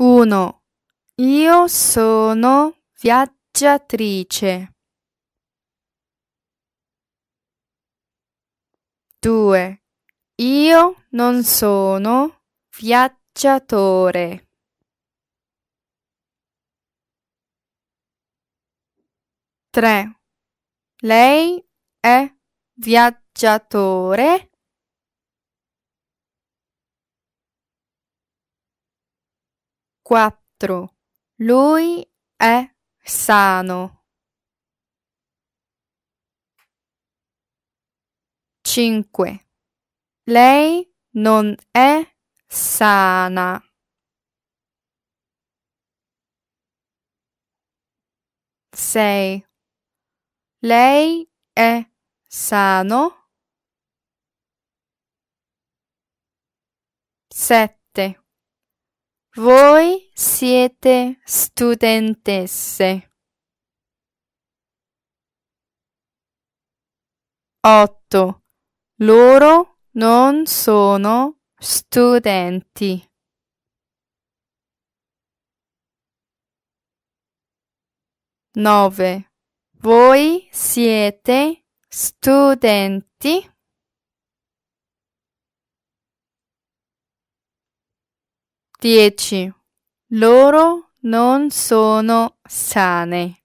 1. Io sono viaggiatrice. 2. Io non sono viaggiatore. 3. Lei è viaggiatore 4. Lui è sano. 5. Lei non è sana. 6. Lei è sano. 7. Voi siete studentesse. Otto. Loro non sono studenti. Nove. Voi siete studenti. 10. Loro non sono sane.